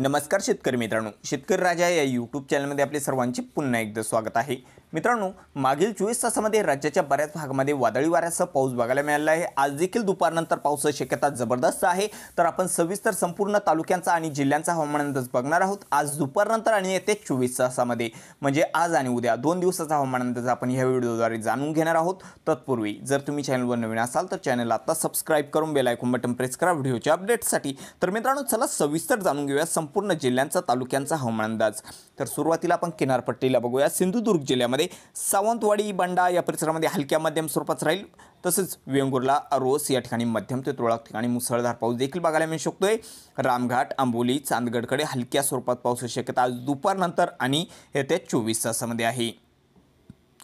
नमस्कार शेतकरी मित्रांनो शेतकरी राजा या यूट्यूब चॅनलमध्ये आपले सर्वांचे पुन्हा एकदा स्वागत आहे मित्रांनो मागील चोवीस तासामध्ये राज्याच्या बऱ्याच भागामध्ये वादळी वाऱ्यासह पाऊस बघायला मिळाला आहे आज देखील दुपारनंतर पावसाची शक्यता जबरदस्त आहे तर आपण सविस्तर संपूर्ण तालुक्यांचा आणि जिल्ह्यांचा हवामान अंदाज बघणार आहोत आज दुपारनंतर आणि येत्या चोवीस तासामध्ये म्हणजे आज आणि उद्या दोन दिवसाचा हवामान अंदाज आपण ह्या व्हिडिओद्वारे जाणून घेणार आहोत तत्पूर्वी जर तुम्ही चॅनलवर नवीन असाल तर चॅनल आता सबस्क्राईब करून बेलायकून बटन प्रेस करा व्हिडिओच्या अपडेट्ससाठी तर मित्रांनो चला सविस्तर जाणून घेऊया संपूर्ण जिल्ह्यांचा तालुक्यांचा हवामान अंदाज तर सुरुवातीला आपण किनारपट्टीला बघूया सिंधुदुर्ग जिल्ह्यामध्ये तालुक्यामध्ये सावंतवाडी बंडा या परिसरामध्ये हलक्या मध्यम स्वरूपात राहील तसंच वेंगुर्ला अरोस या ठिकाणी मध्यम ते तुरळक ठिकाणी मुसळधार पाऊस देखील बघायला मिळू शकतोय रामघाट आंबोली चांदगडकडे हलक्या स्वरूपात पाऊस शक्यता आज दुपारनंतर आणि येत्या चोवीस तासामध्ये आहे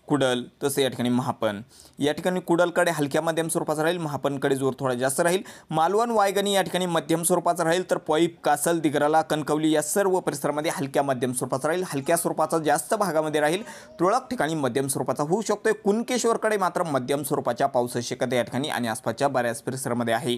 कुडल तसं या ठिकाणी महापन या ठिकाणी कुडलकडे हलक्या मध्यम स्वरूपाचा राहील महापनकडे जोर थोडा जास्त राहील मालवण वायगणी या ठिकाणी मध्यम स्वरूपाचा राहील तर पोईप कासल दिगराला कणकवली या सर्व परिसरामध्ये हलक्या मध्यम स्वरूपाचा राहील हलक्या स्वरूपाचा जास्त भागामध्ये राहील तुळक ठिकाणी मध्यम स्वरूपाचा होऊ शकतोय कुणकेश्वरकडे मात्र मध्यम स्वरूपाच्या पावसाची शक्यता या ठिकाणी आणि आसपासच्या बऱ्याच परिसरामध्ये आहे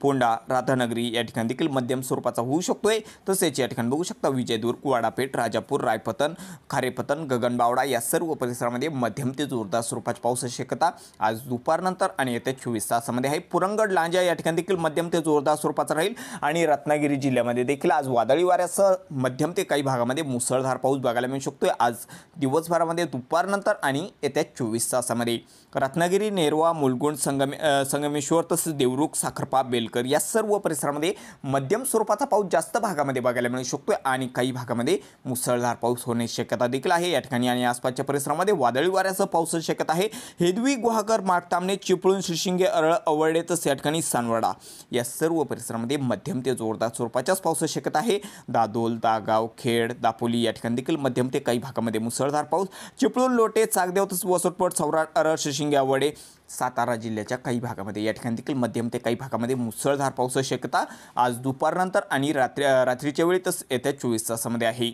पोंडा राधानगरी या ठिकाणी देखील मध्यम स्वरूपाचा होऊ शकतोय तसेच या ठिकाणी बघू शकता विजयदूर वाडापेठ राजापूर रायपतन खारेपतन गगनबावडा या सर्व परिसरामध्ये मध्यम ते जोरदार स्वरूपाची पाऊस शक्यता आज दुपारनंतर आणि येत्या चोवीस तासामध्ये आहे पुरंगड लांजा या ठिकाणी देखील मध्यम ते जोरदार स्वरूपाचा राहील आणि रत्नागिरी जिल्ह्यामध्ये देखील आज वादळी वाऱ्यासह मध्यम ते काही भागामध्ये मुसळधार पाऊस बघायला मिळू शकतोय आज दिवसभरामध्ये दुपारनंतर आणि येत्या चोवीस तासामध्ये रत्नागिरी नेरवा मुलगुंड संगमे संगमेश्वर तसेच देवरुख साखरपा बेल या सर्व परिसरामध्ये मध्यम स्वरूपाचा पाऊस जास्त भागामध्ये बघायला मिळू शकतो आणि काही भागामध्ये मुसळधार पाऊस होण्याची शक्यता देखील आहे या ठिकाणी आणि आसपासच्या परिसरामध्ये वादळी वाऱ्यासह पाऊस शक्यता आहे हेदवी गुहागर माठतामणे चिपळूण शिशिंगे अरळ अवळडे तसेच या ठिकाणी सानवडा या सर्व परिसरामध्ये मध्यम ते जोरदार स्वरूपाच्याच पाऊस शक्यता आहे दादोल दागाव खेड दापोली या ठिकाणी देखील मध्यम ते काही भागामध्ये मुसळधार पाऊस चिपळूण लोटे चागदेव तसं वसोटपट सौराट अरळ शिशिंगे अवडे सातारा जिल्ह्याच्या काही भागामध्ये या ठिकाणी देखील मध्यम ते काही भागामध्ये मुसळधार पाऊस शक्यता आज दुपारनंतर आणि रात्री रात्रीच्या वेळी तस येत्या चोवीस तासामध्ये आहे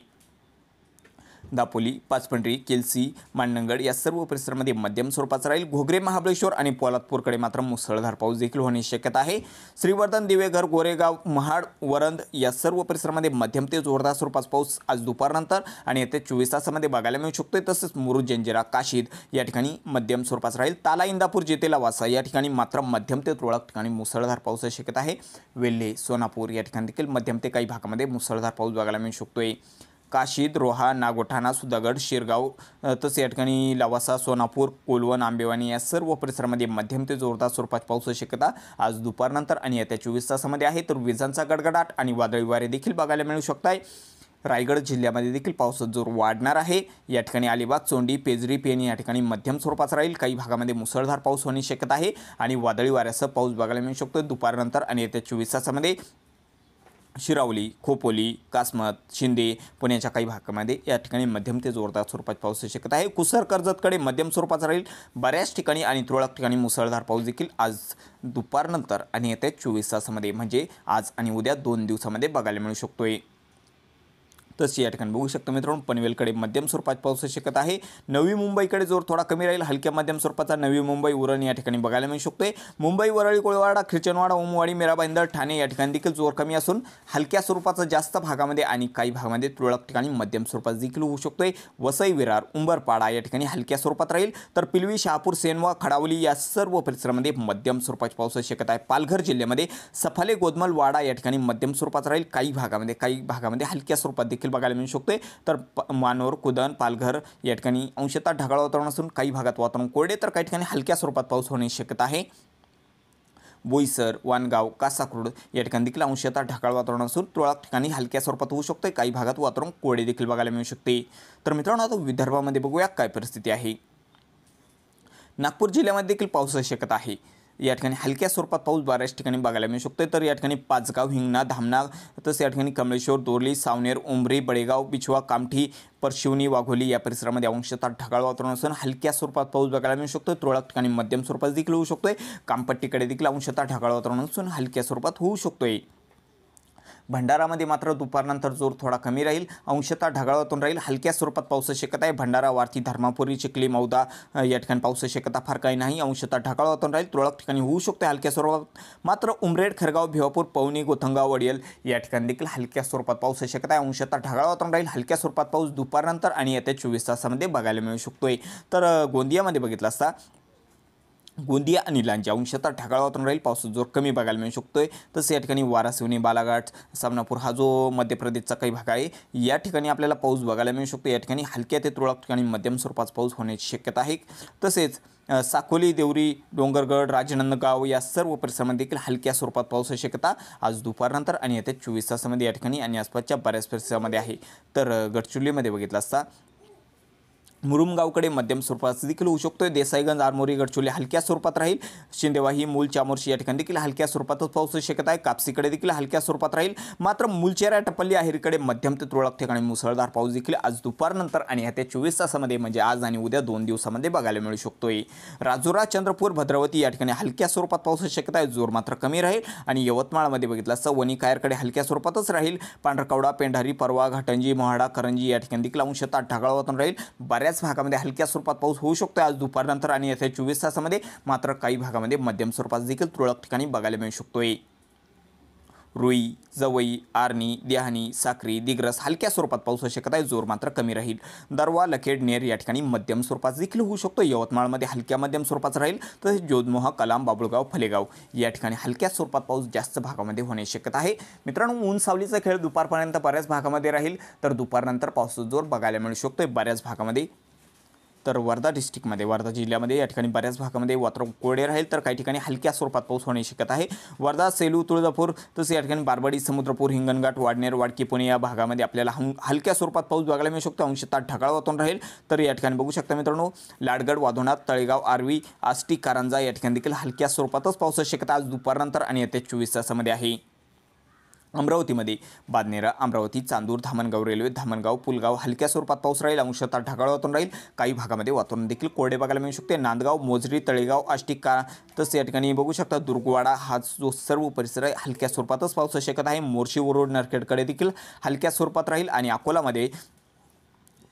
दापोली पाचपंडरी केलसी मांडणगड या सर्व परिसरामध्ये मध्यम स्वरूपाचा राहील घोगरे महाबळेश्वर आणि पोलादपूरकडे मात्र मुसळधार पाऊस देखील होण्याची शक्यता आहे श्रीवर्धन दिवेघर गोरेगाव महाड वरंद या सर्व परिसरामध्ये मध्यम ते जोरदार स्वरूपाचा पाऊस आज दुपारनंतर आणि येत्या चोवीस तासामध्ये बघायला मिळू शकतोय तसेच मुरुज जंजिरा काशीद या ठिकाणी मध्यम स्वरूपाचा राहील ताला इंदापूर जेतेला वासा या ठिकाणी मात्र मध्यम ते तुरळक ठिकाणी मुसळधार पाऊस शक्यता आहे वेल्हे सोनापूर या ठिकाणी देखील मध्यम ते काही भागामध्ये मुसळधार पाऊस बघायला मिळू शकतोय काशीद रोहा नागोठाणा सुधागड शिरगाव तसेच या ठिकाणी लवासा सोनापूर कोलवण आंबेवाणी या सर्व परिसरामध्ये मध्यम ते जोरदार स्वरूपात पाऊस शक्यता आज दुपारनंतर आणि येत्या चोवीस तासामध्ये आहे तर विजांचा गडगडाट आणि वादळी वारे देखील बघायला मिळू शकत आहे रायगड जिल्ह्यामध्ये देखील पावसाचा जोर वाढणार आहे या ठिकाणी अलिबाग चोंडी पेजरी पेन या ठिकाणी मध्यम स्वरूपाचा राहील काही भागामध्ये मुसळधार पाऊस होण्याची शक्यता आहे आणि वादळी वाऱ्यासह पाऊस बघायला मिळू शकतो दुपारनंतर आणि येत्या चोवीस तासामध्ये शिरावली खोपोली कासमत शिंदे पुण्याच्या काही भागामध्ये या ठिकाणी मध्यम ते जोरदार स्वरूपात पाऊस शकत आहे कुसर कर्जतकडे मध्यम स्वरूपाचा राहील बऱ्याच ठिकाणी आणि तुरळक ठिकाणी मुसळधार पाऊस देखील आज दुपारनंतर आणि येत्या चोवीस तासामध्ये म्हणजे आज आणि उद्या दोन दिवसामध्ये बघायला मिळू आहे तसं या ठिकाणी बघू शकतो मित्रांनो पनवेलकडे मध्यम स्वरूपात पाऊस शकत आहे नवी मुंबईकडे जोर थोडा कमी राहील हलक्या मध्यम स्वरूपाचा नवी मुंबई उरण या ठिकाणी बघायला मिळू शकतोय मुंबई वरळी कोळवाडा ख्रिचनवाडा ओमवाडी मिराबाईंदर ठाणे या ठिकाणी देखील जोर कमी असून हलक्या स्वरूपाचा जास्त भागामध्ये आणि काही भागामध्ये तुरळक ठिकाणी मध्यम स्वरूपात देखील होऊ शकतोय वसई विरार उंबरपाडा या ठिकाणी हलक्या स्वरूपात राहील तर पिलवी शहापूर सेनवा खडावली या सर्व परिसरामध्ये मध्यम स्वरूपाची पाऊस शकत आहे पालघर जिल्ह्यामध्ये सफाले गोदमल वाडा या ठिकाणी मध्यम स्वरूपात राहील काही भागामध्ये काही भागामध्ये हलक्या स्वरूपात देखील देखील बघायला मिळू शकते तर मानोर कुदन पालघर या ठिकाणी अंशतः ढगाळ वातावरण असून काही भागात वातावरण कोरडे तर काही ठिकाणी हलक्या स्वरूपात पाऊस होण्याची शक्यता आहे बोईसर वानगाव कासाक्रोड या ठिकाणी देखील अंशतः ढकाळ वातावरण असून तुरळक ठिकाणी हलक्या स्वरूपात होऊ शकते काही भागात वातावरण कोरडे देखील बघायला मिळू शकते तर मित्रांनो आता विदर्भामध्ये बघूया काय परिस्थिती आहे नागपूर जिल्ह्यामध्ये देखील पाऊस शक्यता आहे या ठिकाणी हलक्या स्वरूपात पाऊस बऱ्याच ठिकाणी बघायला मिळू शकतो तर या ठिकाणी पाचगाव हिंगणा धामणा तसेच या ठिकाणी कमळेश्वर दोरली सावनेर उमरी बळेगाव पिछवा कामठी परशिवनी वाघोली या परिसरामध्ये अंशतः ढगाळ वातावरण असून हलक्या स्वरूपात पाऊस बघायला मिळू शकतो तुरळक ठिकाणी मध्यम स्वरूपात देखील होऊ शकतोय कामपट्टीकडे देखील अंशतः ढगाळ वातावरण असून हलक्या स्वरूपात होऊ शकतोय भंडारामध्ये मात्र दुपारनंतर जोर थोडा कमी राहील अंशतः ढगाळातून राहील हलक्या स्वरूपात पाऊस शक्यता आहे भंडारा वारती धर्मापुरी चिखली मौदा या ठिकाणी पाऊस शक्यता फार काही नाही अंशतः ढगाळातून राहील तुरळक ठिकाणी होऊ शकतो हलक्या स्वरूपात मात्र उमरेड खरगाव भिवापूर पवनी गोथंगाव वडियल या ठिकाणी देखील हलक्या स्वरूपात पाऊस शक्यता आहे अंशतः ढगाळतून राहील हलक्या स्वरूपात पाऊस दुपारनंतर आणि येत्या चोवीस तासामध्ये बघायला मिळू शकतोय तर गोंदियामध्ये बघितलं असता गोंदिया आणि लांजा अंशतः ढगाळ वातावरण राहील पावसाचा जोर कमी बघायला मिळू शकतो आहे तसं या ठिकाणी वारासिवनी बालाघाट सामनापूर हा जो मध्य प्रदेशचा काही भाग आहे या ठिकाणी आपल्याला पाऊस बघायला मिळू शकतो या ठिकाणी हलक्या ते तुरळक ठिकाणी मध्यम स्वरूपाचा पाऊस होण्याची शक्यता आहे तसेच साकोली देवरी डोंगरगड राजनंदगाव या सर्व परिसरामध्ये देखील हलक्या स्वरूपात पाऊस शक्यता आज दुपारनंतर आणि येत्या चोवीस तासामध्ये या ठिकाणी आणि आसपासच्या बऱ्याच परिसरामध्ये आहे तर गडचिरोलीमध्ये बघितलं असता मुरुमगावकडे मध्यम स्वरूपात देखील होऊ शकतोय देसाईगंज आरमोरी गडचोली हलक्या स्वरूपात राहील शिंदेवाही मूल चामोर्शी या ठिकाणी देखील हलक्या स्वरूपातच पाऊस शक्यता आहे कापसीकडे देखील हलक्या स्वरूपात राहील मात्र मुलचेरा टपल्ली आहेरीकडे मध्यम ते तुरळक ठिकाणी मुसळधार पाऊस देखील आज दुपारनंतर आणि ह्या त्या चोवीस तासामध्ये म्हणजे आज आणि उद्या दोन दिवसामध्ये बघायला मिळू शकतोय राजुरा चंद्रपूर भद्रवती या ठिकाणी हलक्या स्वरूपात पाऊस शक्यता आहे जोर मात्र कमी राहील आणि यवतमाळमध्ये बघितलं असं वणी कायरकडे हलक्या स्वरूपातच राहील पांढरकवडा पेंढारी परवा घाटंजी मोहाडा करंजी या ठिकाणी देखील अंशतः वातावरण राहील बऱ्याच बऱ्याच भागामध्ये हलक्या स्वरूपात पाऊस होऊ शकतो आज दुपारनंतर आणि येत्या चोवीस तासामध्ये मात्र काही भागामध्ये मध्यम स्वरूपात देखील तुरळक ठिकाणी बघायला मिळू शकतोय रुई जवई आर्णी देहानी साखरी दिग्रस हलक्या स्वरूपात पाऊस शकत आहे जोर मात्र कमी राहील दरवा लखेड नेर या ठिकाणी मध्यम स्वरूपात देखील होऊ शकतो यवतमाळमध्ये हलक्या मध्यम स्वरूपाचा राहील तसेच जोधमोह कलाम बाबुळगाव फलेगाव या ठिकाणी हलक्या स्वरूपात पाऊस जास्त भागामध्ये होण्याची शक्यता आहे मित्रांनो ऊन सावलीचा खेळ दुपारपर्यंत बऱ्याच भागामध्ये राहील तर दुपारनंतर पावसाचा जोर बघायला मिळू शकतो बऱ्याच भागामध्ये तर वर्धा डिस्ट्रिक्टमध्ये वर्धा जिल्ह्यामध्ये या ठिकाणी बऱ्याच भागामध्ये वातावरण कोरडे राहील तर काही ठिकाणी हलक्या स्वरूपात पाऊस होण्याची शक्यता आहे वर्धा सेलू तुळजापूर तसेच या ठिकाणी बारबडी समुद्रपूर हिंगणघाट वाडनेर वाडकी पुणे या भागामध्ये आपल्याला हलक्या स्वरूपात पाऊस बघायला मिळू शकतो अंशतः ढगाळ वातावरण राहील तर या ठिकाणी बघू शकता मित्रांनो लाडगड वाधोनाथ तळेगाव आर्वी आष्टी कारंजा या ठिकाणी देखील हलक्या स्वरूपातच पावसाची शक्यता आज दुपारनंतर आणि येत्या चोवीस तासामध्ये आहे अमरावतीमध्ये बादनेरा अमरावती चांदूर धामणगाव रेल्वे धामणगाव पुलगाव हलक्या स्वरूपात पाऊस राहील अंशतः ढगाळ वातून राहील काही भागामध्ये वातावरण देखील कोरडे बघायला मिळू शकते नांदगाव मोजरी तळेगाव आष्टिका तसं या ठिकाणी बघू शकता दुर्गवाडा हा जो सर्व परिसर आहे हलक्या स्वरूपातच पाऊस शकत आहे मोर्शी रोड नरखेडकडे देखील हलक्या स्वरूपात राहील आणि अकोलामध्ये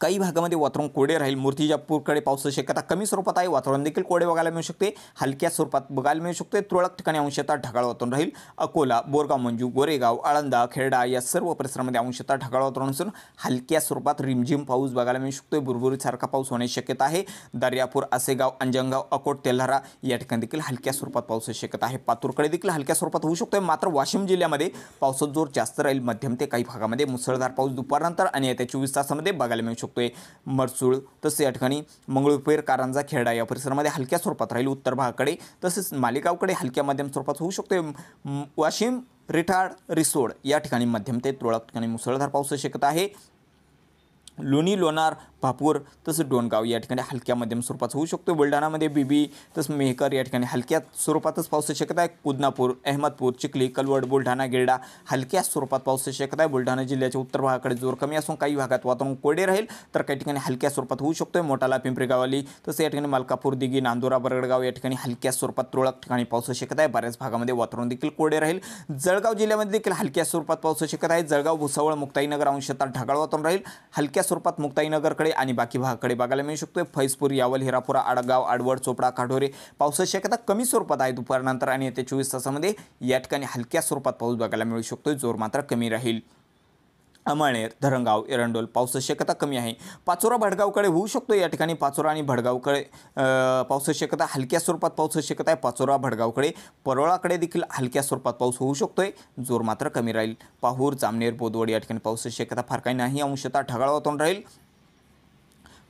काही भागामध्ये वातावरण कोरडे राहील मूर्तिजापूरकडे पावसाची शक्यता कमी स्वरूपात आहे वातावरण देखील कोरडे बघायला मिळू शकते हलक्या स्वरूपात बघायला मिळू शकते तुरळक ठिकाणी अंशतः ढगाळ वातावरण राहील अकोला बोरगाव मंजू गोरेगाव आळंदा खेरडा या सर्व परिसरामध्ये अंशतः ढगाळ वातावरण असून हलक्या स्वरूपात रिमझिम पाऊस बघायला मिळू शकतो बुरबुरीसारखा पाऊस होण्याची शक्यता आहे दर्यापूर असेगाव अंजनगाव अकोट तेल्हारा या ठिकाणी देखील हलक्या स्वरूपात पावसाची शक्यता आहे पातूरकडे देखील हलक्या स्वरूपात होऊ शकतो मात्र वाशिम जिल्ह्यामध्ये पावसाचा जोर जास्त राहील मध्यम ते काही भागामध्ये मुसळधार पाऊस दुपारनंतर आणि येत्या चोवीस तासामध्ये बघायला मिळू शकतो आहे मरसूळ तसे या ठिकाणी मंगळुपेर कारंजा खेरडा या परिसरामध्ये हलक्या स्वरूपात राहील उत्तर भागाकडे तसेच मालेगावकडे हलक्या माध्यम स्वरूपात होऊ शकतोय वाशिम रिठाड रिसोड या ठिकाणी मध्यम ते तुरळक ठिकाणी मुसळधार पाऊस शकत आहे लोणी लोणार भापूर तसंच डोणगाव या ठिकाणी हलक्या मध्यम स्वरूपाचा होऊ शकतो बुलढाणामध्ये बीबी तसं मेहकर या ठिकाणी हलक्या स्वरूपातच पावसाची शक्यता आहे कुदनापूर अहमदपूर चिखली कलवड बुलढाणा गिरडा हलक्या स्वरूपात पावसाची शक्यता आहे बुलढाणा जिल्ह्याच्या उत्तर भागाकडे जोर कमी असून काही भागात वातावरण कोरडे राहील तर काही ठिकाणी हलक्या स्वरूपात होऊ शकतो मोठाला पिंपरी गावाली तसं या ठिकाणी मालकापूर दिगी नांदुरा बरगडगाव या ठिकाणी हलक्या स्वरूपात तुरळक ठिकाणी पावसाची शक्यता आहे बऱ्याच भागामध्ये वातावरण देखील कोरडे राहील जळगाव जिल्ह्यामध्ये देखील हलक्या स्वरूपात पावसाची शक्यता आहे जळगाव भुसावळ मुक्ताईनगर अंशतः ढगाळ वातावरण राहील हलक्या स्वरूपात मुक्ताईनगरकडे आणि बाकी भागाकडे बघायला मिळू शकतोय फैजपूर यावल हिरापुरा आडगाव आडवड चोपडा काढोरे पावसाची शक्यता कमी स्वरूपात आहे दुपारनंतर आणि येत्या चोवीस तासामध्ये या ठिकाणी हलक्या स्वरूपात पाऊस बघायला मिळू शकतोय जोर मात्र कमी राहील अमळनेर धरणगाव एरंडोल पावसाची शक्यता कमी आहे पाचोरा भडगावकडे होऊ शकतो या ठिकाणी पाचोरा आणि भडगावकडे पावसाची शक्यता हलक्या स्वरूपात पावसाची शक्यता आहे पाचोरा भडगावकडे परोळाकडे देखील हलक्या स्वरूपात पाऊस होऊ शकतोय जोर मात्र कमी राहील पाहूर जामनेर बोदवड या ठिकाणी पावसाची शक्यता फार काही नाही अंशतः ढगाळ वातावरण राहील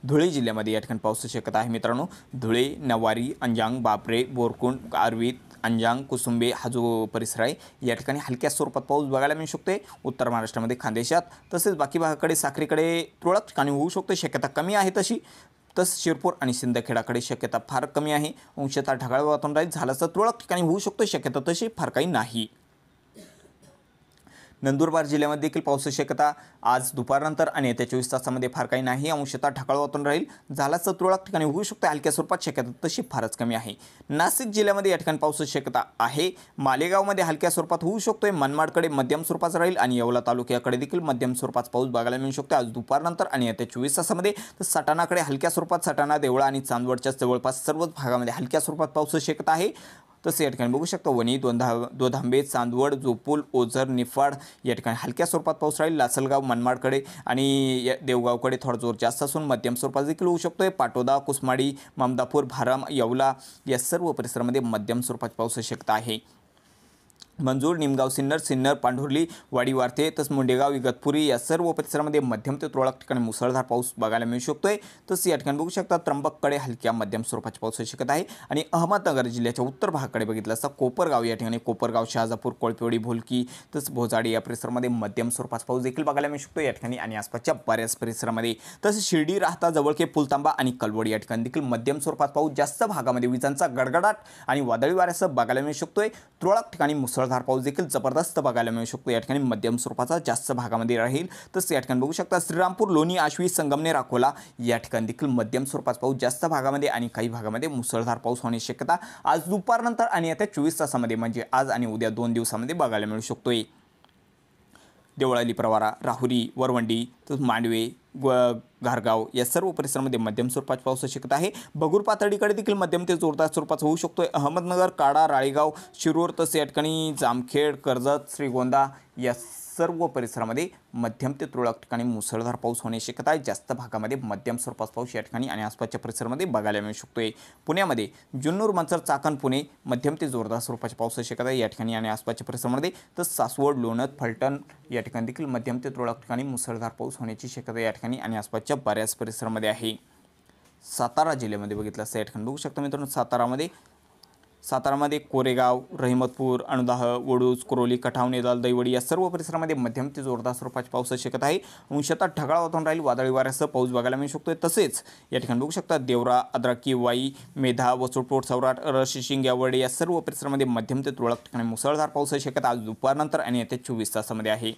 धुळे जिल्ह्यामध्ये या ठिकाणी पावसाची शक्यता आहे मित्रांनो धुळे नवारी अंजांग बापरे बोरकुंड आर्वीत अंजांग कुसुंबे हा जो परिसर आहे या ठिकाणी हलक्या स्वरूपात पाऊस बघायला मिळू शकते उत्तर महाराष्ट्रामध्ये खानदेशात तसेच बाकी भागाकडे साखरीकडे तुरळक ठिकाणी होऊ शकतो शक्यता कमी आहे तशी तस शिरपूर आणि सिंदखेडाकडे शक्यता फार कमी आहे अंशतः ढगाळ वातावरण राहील झाल्याचं तुरळक ठिकाणी होऊ शकतो शक्यता तशी फार काही नाही नंदुरबार जिल्ह्यामध्ये देखील पावसाची शक्यता आज दुपारनंतर आणि येत्या चोवीस तासामध्ये फार काही नाही अंशतः ढकाळ वातावरण राहील झालाच तुरळक ठिकाणी होऊ शकतो हलक्या स्वरूपात शक्यता तशी फारच कमी आहे नाशिक जिल्ह्यामध्ये या ठिकाणी पावसाची शक्यता आहे मालेगावमध्ये हलक्या स्वरूपात होऊ शकतोय मनमाडकडे मध्यम स्वरूपाचा राहील आणि येवला तालुक्याकडे देखील मध्यम स्वरूपाचा पाऊस बघायला मिळू शकतो आज दुपारनंतर आणि येत्या चोवीस तासामध्ये तर सटाणाकडे हलक्या स्वरूपात सटाणा देवळा आणि चांदवडच्या जवळपास सर्वच भागामध्ये हलक्या स्वरूपात पावसाची शक्यता आहे तसे या ठिकाणी बघू शकतो वणी दोंधा दोधांबे चांदवड जोपूल ओझर निफाड या ठिकाणी हलक्या स्वरूपात पाऊस राहील लासलगाव मनमाडकडे आणि देवगावकडे थोडा जोर जास्त असून मध्यम स्वरूपात देखील होऊ शकतो पाटोदा कुसमाडी ममदापूर भाराम येवला या सर्व परिसरामध्ये मध्यम स्वरूपात पाऊस शक्यता आहे मंजूर निमगाव सिन्नर सिन्नर पांढुर्ली वाडी वारते तसंच मुंडेगाव इगतपुरी या सर्व परिसरामध्ये मध्यम ते तुरळक ठिकाणी मुसळधार पाऊस बघायला मिळू शकतो आहे तसं या ठिकाणी बघू शकता त्र्यंबककडे हलक्या मध्यम स्वरूपाची पाऊस होऊ शकत आहे आणि अहमदनगर जिल्ह्याच्या उत्तर भागाकडे बघितलं असता कोपरगाव या ठिकाणी कोपरगाव शहाजापूर कोळपिवडी भोलकी तसंच भोजाडी या परिसरामध्ये मध्यम स्वरूपाचा पाऊस देखील बघायला मिळू शकतो या ठिकाणी आणि आसपासच्या बऱ्याच परिसरामध्ये तसंच शिर्डी राहता जवळके पुलतांबा आणि कलवड या ठिकाणी देखील मध्यम स्वरूपात पाऊस जास्त भागामध्ये विजांचा गडगडाट आणि वादळी वाऱ्यासह बघायला मिळू शकतोय तुरळक ठिकाणी मुसळ मुसळधार पाऊस देखील जबरदस्त बघायला मिळू शकतो या ठिकाणी मध्यम स्वरूपाचा जास्त भागामध्ये राहील तसंच या ठिकाणी बघू शकता श्रीरामपूर लोणी आश्वी संगमने राखोला या ठिकाणी देखील मध्यम स्वरूपाचा पाऊस जास्त भागामध्ये आणि काही भागामध्ये मुसळधार पाऊस होण्याची शक्यता आज दुपारनंतर आणि आता चोवीस तासामध्ये म्हणजे आज आणि उद्या दोन दिवसामध्ये बघायला मिळू शकतोय देवळाली प्रवारा राहुरी वरवंडी तसंच मांडवे ग घारगाव या सर्व परिसरामध्ये मध्यम स्वरूपात पाऊस शक्यता आहे बगूर पातळीकडे देखील मध्यम ते जोरदार स्वरूपाचा होऊ शकतो अहमदनगर काडा राळेगाव शिरूर तसे या ठिकाणी जामखेड कर्जत श्रीगोंदा या सर्व परिसरामध्ये मध्यम ते तुरळक ठिकाणी मुसळधार पाऊस होण्याची शक्यता आहे जास्त भागामध्ये मध्यम स्वरूपात पाऊस या ठिकाणी आणि आसपासच्या परिसरामध्ये बघायला मिळू शकतोय पुण्यामध्ये जुन्नूर मंचर चाकण पुणे मध्यम ते जोरदार स्वरूपाच्या पावसाची शक्यता आहे या ठिकाणी आणि आसपासच्या परिसरामध्ये तर सासवड लोणत फलटण या ठिकाणी देखील मध्यम ते तुरळक ठिकाणी मुसळधार पाऊस होण्याची शक्यता आहे या ठिकाणी आणि आसपासच्या बऱ्याच परिसरामध्ये आहे सातारा जिल्ह्यामध्ये बघितलं असं या ठिकाणी बघू शकता मित्रांनो सातारामध्ये सातारामध्ये कोरेगाव रहिमतपूर अणदाह वडूज कुरोली कठाव नेदाल दैवडी या सर्व परिसरामध्ये मध्यम ते जोरदार स्वरूपाची पाऊस शकत आहे अंशतः ढगाळ वातावरण राहील वादळी वाऱ्यासह पाऊस बघायला मिळू शकतो तसेच या ठिकाणी बघू शकता देवरा अद्राकी वाई मेधा वसुटपोट सौराट रस यावडे या सर्व परिसरामध्ये मध्यम ते तुरळक ठिकाणी मुसळधार पाऊस शकत आज दुपारनंतर आणि येत्या चोवीस तासामध्ये आहे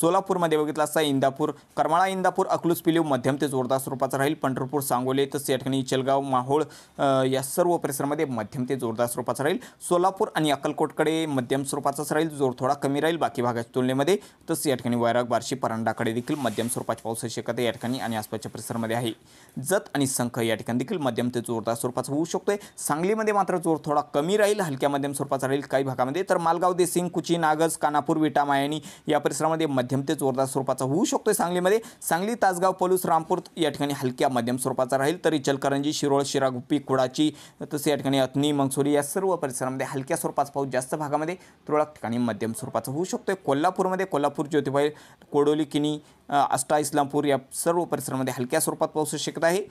सोलापूरमध्ये बघितला असता इंदापूर करमाळा इंदापूर अकलूस पिलीव मध्यम ते जोरदार स्वरूपाचा राहील पंढरपूर सांगोले तसेच या ठिकाणी इचलगाव माहोळ या सर्व परिसरामध्ये मध्यम ते जोरदार स्वरूपाचा राहील सोलापूर आणि अक्कलकोटकडे मध्यम स्वरूपाचाच राहील जोर थोडा कमी राहील बाकी भागाच्या तुलनेमध्ये तसेच या ठिकाणी वैराग बार्शी परांडाकडे देखील मध्यम स्वरूपाची पावसाची शक्यता या ठिकाणी आणि आसपासच्या परिसरामध्ये आहे जत आणि संख या ठिकाणी देखील मध्यम ते जोरदार स्वरूपाचा होऊ शकतोय सांगलीमध्ये मात्र जोर थोडा कमी राहील हलक्या मध्यम स्वरूपाचा राहील काही भागामध्ये तर मालगाव देसिंग कुची नागज कानापूर विटा मायानी या परिसरामध्ये मध्यम ते जोरदार स्वरूपाचा होऊ शकतो सांगलीमध्ये सांगली तासगाव पलूस रामपूर या ठिकाणी हलक्या मध्यम स्वरूपाचा राहील तर इचलकरंजी शिरोळ शिरागुप्पी कुडाची तसे या ठिकाणी अथनी मंगसुरी या सर्व परिसरामध्ये हलक्या स्वरूपाचा पाऊस जास्त भागामध्ये तुरळक ठिकाणी मध्यम स्वरूपाचा होऊ शकतो कोल्हापूरमध्ये कोल्हापूर ज्योतिबाई कोडोली किनी आष्टा इस्लामपूर या सर्व परिसरामध्ये हलक्या स्वरूपात पाऊस शकत आहे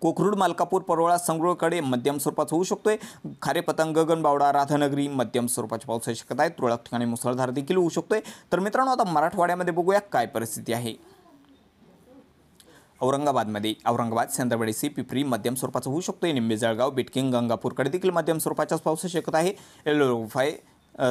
कोकरूड मालकापूर परोळा संगरुळकडे मध्यम स्वरूपाचा होऊ शकतोय पतंग गगनबावडा राधानगरी मध्यम स्वरूपाची पाऊस शक्यता आहे तुरळक ठिकाणी मुसळधार देखील होऊ शकतोय तर मित्रांनो आता मराठवाड्यामध्ये बघूया काय परिस्थिती आहे औरंगाबादमध्ये औरंगाबाद संध्यावेळेसी पिपरी मध्यम स्वरूपाचं होऊ शकतो निंबे जळगाव बिटकिंग गंगापूरकडे देखील मध्यम स्वरूपाचाच पाऊस शक्यता आहे एलोफाय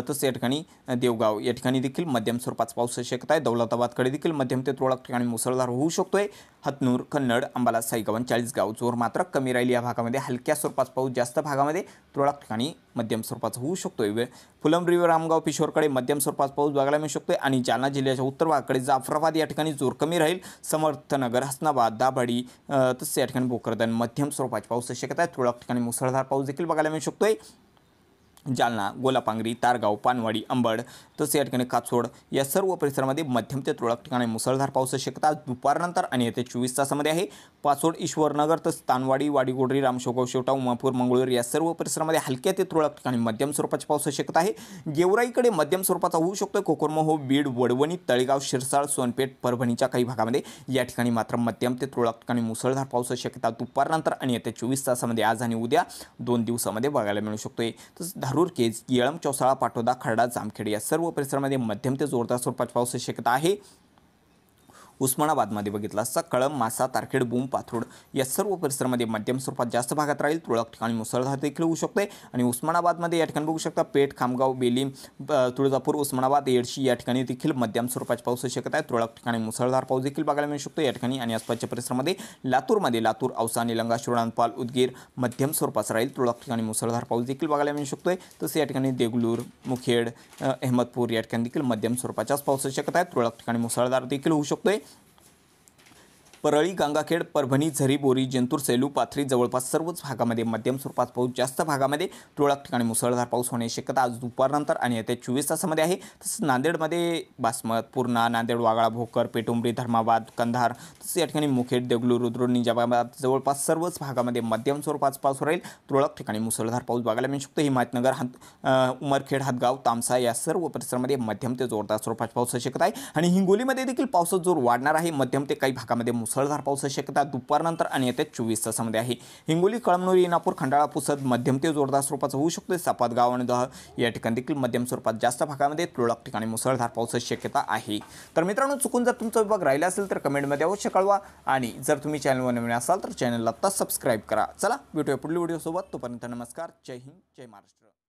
तसं या ठिकाणी देवगाव या ठिकाणी देखील मध्यम स्वरूपाचा पाऊस शक्यता आहे दौलताबादकडे देखील मध्यम ते तुरळक ठिकाणी मुसळधार होऊ आहे हतनूर कन्नड अंबाला साईगावन चाळीसगाव जोर मात्र कमी राहील या भागामध्ये हलक्या स्वरूपाचा पाऊस जास्त भागामध्ये तुरळक ठिकाणी मध्यम स्वरूपाचा होऊ शकतोय वेळ फुलम रिव्हर रामगाव पिशोरकडे मध्यम स्वरूपाचा पाऊस बघायला मिळू शकतोय आणि जालना जिल्ह्याच्या उत्तर भागाकडे जाफराबाद या ठिकाणी जोर कमी राहील समर्थनगर हसनाबाद दाभाडी तसेच या ठिकाणी बोकरदन मध्यम स्वरूपाचा पाऊस शक्यता आहे तुरळक ठिकाणी मुसळधार पाऊस देखील बघायला मिळू आहे जालना गोलापांगरी तारगाव पानवाडी अंबड तसंच या ठिकाणी काचोड या सर्व परिसरामध्ये मध्यम ते तुरळक ठिकाणी मुसळधार पावस शक्यता दुपारनंतर आणि येत्या चोवीस तासामध्ये आहे पाचोड ईश्वरनगर तसंच तानवाडी वाडीगोडरी रामशोगाव शेवटा उमापूर मंगळूर या सर्व परिसरामध्ये हलक्या ते तुरळक ठिकाणी मध्यम स्वरूपाची पाऊस शक्यता आहे गेवराईकडे मध्यम स्वरूपाचा होऊ शकतो कोकरमहो बीड वडवणी तळेगाव शिरसाळ सोनपेठ परभणीच्या काही भागामध्ये या ठिकाणी मात्र मध्यम ते तुरळक ठिकाणी मुसळधार पावस शक्यता दुपारनंतर आणि येत्या चोवीस तासामध्ये आज आणि उद्या दोन दिवसामध्ये बघायला मिळू शकतो तसंच धारू केज यळम चौसाळा पाटोदा खरड़ा जामखेड या सर्व परिसरामध्ये मध्यम ते जोरदार स्वरूपात पाऊस शक्यता आहे उस्मानाबादमध्ये बघितला कळम मासा तारखेड बूम पाथोड या सर्व परिसरामध्ये मध्यम स्वरूपात जास्त भागात राहील तुळक ठिकाणी मुसळधार देखील होऊ शकते आणि उस्मानाबादमध्ये या ठिकाणी बघू शकता पेठ खामगाव बेली तुळजापूर उस्मानाबाद येडशी या ठिकाणी देखील मध्यम स्वरूपाची पाऊस शकत आहे तुळक ठिकाणी मुसळधार पाऊस देखील बघायला मिळू शकतो या ठिकाणी आणि आसपासच्या परिसरामध्ये लातूरमध्ये लातूर औसा निलंगा शिवरानपाल उदगीर मध्यम स्वरूपाचा राहील तुळक ठिकाणी मुसळधार पाऊस देखील बघायला मिळू शकतोय तसे या ठिकाणी देगलूर मुखेड अहमदपूर या ठिकाणी देखील मध्यम स्वरूपाच्याच पावसाची शक्यता आहे तुळक ठिकाणी मुसळधार देखील होऊ शकतोय परळी गंगाखेड परभणी झरी बोरी जंतूर सेलू पाथरी जवळपास सर्वच भागामध्ये मध्यम स्वरूपात पाऊस जास्त भागामध्ये तुरळक ठिकाणी मुसळधार पाऊस होण्याची शक्यता आज दुपारनंतर आणि येत्या चोवीस तासामध्ये आहे तसंच नांदेडमध्ये बासमत पूर्णा नांदेड वागळा भोकर पेटुंबरी धर्माबाद कंधार तसंच या ठिकाणी मुखेड देगलूर रुद्रोड निजामाबाद जवळपास सर्वच भागामध्ये मध्यम स्वरूपात पाऊस राहील तुरळक ठिकाणी मुसळधार पाऊस बघायला मिळू शकतो हिमायतनगर हात उमरखेड हातगाव तामसा या सर्व परिसरामध्ये मध्यम ते जोरदार स्वरूपात पाऊस शक्यता आहे आणि हिंगोलीमध्ये देखील पावसाचा जोर वाढणार आहे मध्यम ते काही भागामध्ये मुसळधार पावसाची शक्यता दुपारनंतर आणि येत्या चोवीस तासामध्ये आहे हिंगोली कळमनुरी नागपूर खंडाळा पुसद मध्यम ते जोरदार स्वरूपाचा होऊ शकतो सापातगाव आणि दह या ठिकाणी देखील मध्यम स्वरूपात जास्त भागामध्ये तुरळक ठिकाणी मुसळधार पावसाची शक्यता आहे तर मित्रांनो चुकून जर तुमचा विभाग राहिला असेल तर कमेंटमध्ये अवश्य कळवा आणि जर तुम्ही चॅनलवर नवीन असाल तर चॅनलला आत्ता सबस्क्राईब करा चला भेटूया पुढील व्हिडिओसोबत तोपर्यंत नमस्कार जय हिंद जय महाराष्ट्र